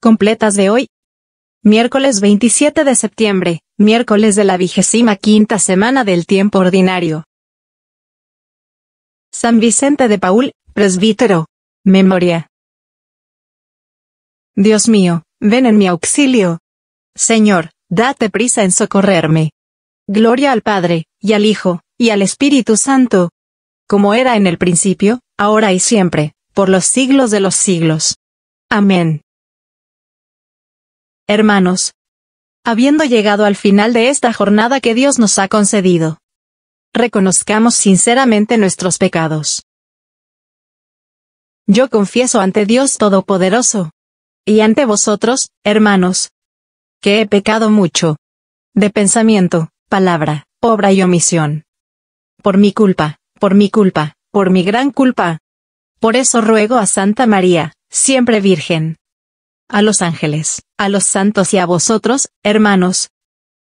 completas de hoy. Miércoles 27 de septiembre, miércoles de la vigésima quinta semana del tiempo ordinario. San Vicente de Paul, presbítero. Memoria. Dios mío, ven en mi auxilio. Señor, date prisa en socorrerme. Gloria al Padre, y al Hijo, y al Espíritu Santo. Como era en el principio, ahora y siempre, por los siglos de los siglos. Amén hermanos, habiendo llegado al final de esta jornada que Dios nos ha concedido. Reconozcamos sinceramente nuestros pecados. Yo confieso ante Dios Todopoderoso, y ante vosotros, hermanos, que he pecado mucho, de pensamiento, palabra, obra y omisión. Por mi culpa, por mi culpa, por mi gran culpa. Por eso ruego a Santa María, siempre Virgen, a los ángeles, a los santos y a vosotros, hermanos,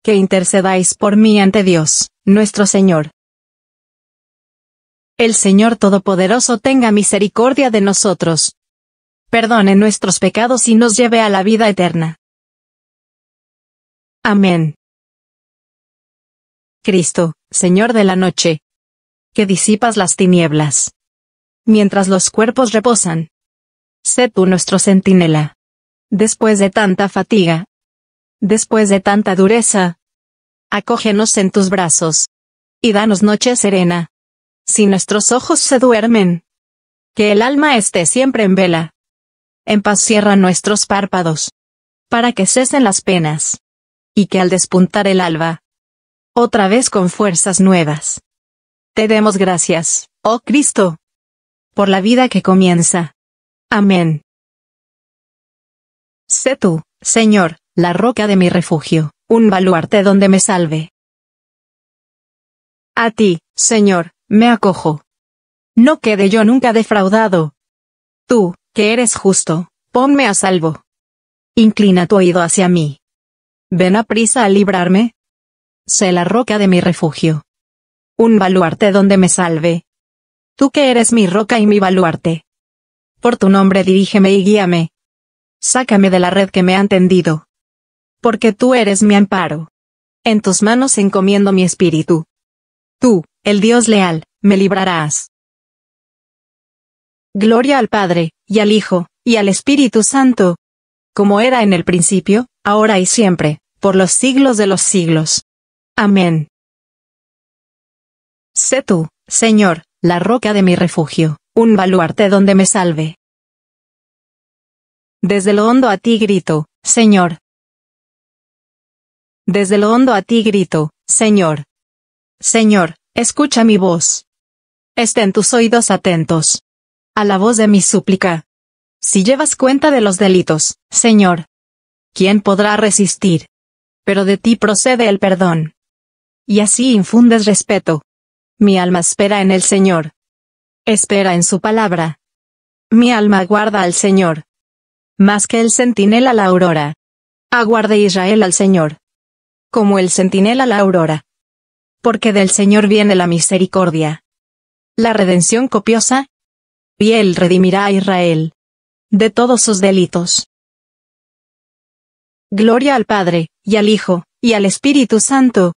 que intercedáis por mí ante Dios, nuestro Señor. El Señor Todopoderoso tenga misericordia de nosotros. Perdone nuestros pecados y nos lleve a la vida eterna. Amén. Cristo, Señor de la noche, que disipas las tinieblas. Mientras los cuerpos reposan. Sé tú nuestro centinela. Después de tanta fatiga. Después de tanta dureza. Acógenos en tus brazos. Y danos noche serena. Si nuestros ojos se duermen. Que el alma esté siempre en vela. En paz cierra nuestros párpados. Para que cesen las penas. Y que al despuntar el alba. Otra vez con fuerzas nuevas. Te demos gracias, oh Cristo. Por la vida que comienza. Amén. Sé tú, Señor, la roca de mi refugio, un baluarte donde me salve. A ti, Señor, me acojo. No quede yo nunca defraudado. Tú, que eres justo, ponme a salvo. Inclina tu oído hacia mí. Ven a prisa a librarme. Sé la roca de mi refugio. Un baluarte donde me salve. Tú que eres mi roca y mi baluarte. Por tu nombre dirígeme y guíame, Sácame de la red que me han tendido. Porque tú eres mi amparo. En tus manos encomiendo mi espíritu. Tú, el Dios leal, me librarás. Gloria al Padre, y al Hijo, y al Espíritu Santo. Como era en el principio, ahora y siempre, por los siglos de los siglos. Amén. Sé tú, Señor, la roca de mi refugio, un baluarte donde me salve. Desde lo hondo a ti grito, Señor. Desde lo hondo a ti grito, Señor. Señor, escucha mi voz. Estén tus oídos atentos. A la voz de mi súplica. Si llevas cuenta de los delitos, Señor. ¿Quién podrá resistir? Pero de ti procede el perdón. Y así infundes respeto. Mi alma espera en el Señor. Espera en su palabra. Mi alma guarda al Señor más que el centinela la aurora. Aguarde Israel al Señor. Como el centinela la aurora. Porque del Señor viene la misericordia. La redención copiosa. Y Él redimirá a Israel. De todos sus delitos. Gloria al Padre, y al Hijo, y al Espíritu Santo.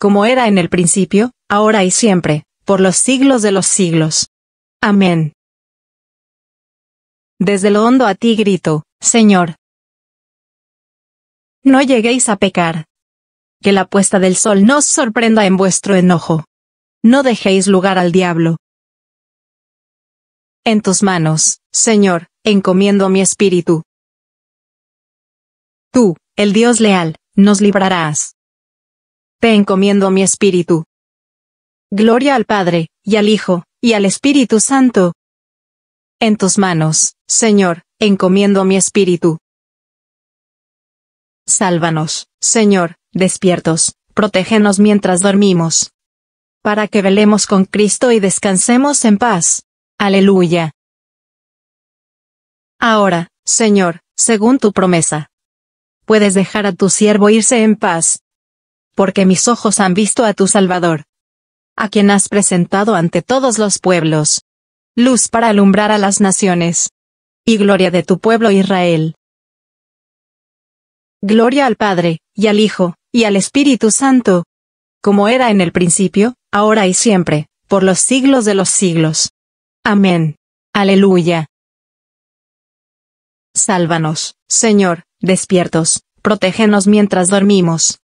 Como era en el principio, ahora y siempre, por los siglos de los siglos. Amén. Desde lo hondo a ti grito, Señor. No lleguéis a pecar. Que la puesta del sol no os sorprenda en vuestro enojo. No dejéis lugar al diablo. En tus manos, Señor, encomiendo mi espíritu. Tú, el Dios leal, nos librarás. Te encomiendo mi espíritu. Gloria al Padre, y al Hijo, y al Espíritu Santo. En tus manos, Señor, encomiendo mi espíritu. Sálvanos, Señor, despiertos, protégenos mientras dormimos. Para que velemos con Cristo y descansemos en paz. Aleluya. Ahora, Señor, según tu promesa, puedes dejar a tu siervo irse en paz. Porque mis ojos han visto a tu Salvador, a quien has presentado ante todos los pueblos. Luz para alumbrar a las naciones y gloria de tu pueblo Israel. Gloria al Padre, y al Hijo, y al Espíritu Santo, como era en el principio, ahora y siempre, por los siglos de los siglos. Amén. Aleluya. Sálvanos, Señor, despiertos, protégenos mientras dormimos.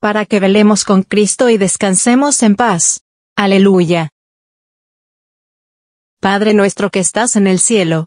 Para que velemos con Cristo y descansemos en paz. Aleluya. Padre nuestro que estás en el cielo,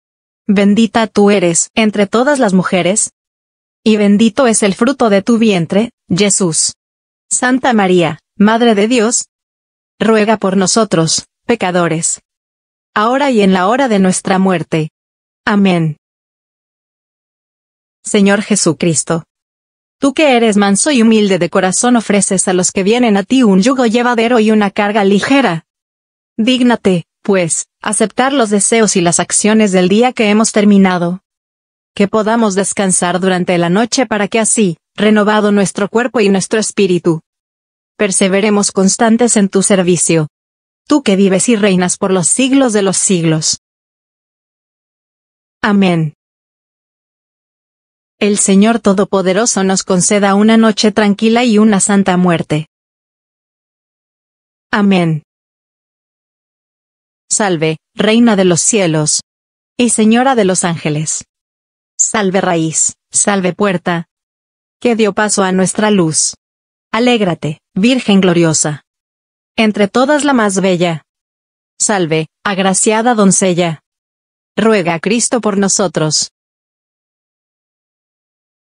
bendita tú eres entre todas las mujeres, y bendito es el fruto de tu vientre, Jesús. Santa María, Madre de Dios, ruega por nosotros, pecadores, ahora y en la hora de nuestra muerte. Amén. Señor Jesucristo, tú que eres manso y humilde de corazón ofreces a los que vienen a ti un yugo llevadero y una carga ligera. Dígnate, pues, aceptar los deseos y las acciones del día que hemos terminado. Que podamos descansar durante la noche para que así, renovado nuestro cuerpo y nuestro espíritu, perseveremos constantes en tu servicio. Tú que vives y reinas por los siglos de los siglos. Amén. El Señor Todopoderoso nos conceda una noche tranquila y una santa muerte. Amén. Salve, Reina de los cielos. Y Señora de los ángeles. Salve raíz, salve puerta. Que dio paso a nuestra luz. Alégrate, Virgen gloriosa. Entre todas la más bella. Salve, agraciada doncella. Ruega a Cristo por nosotros.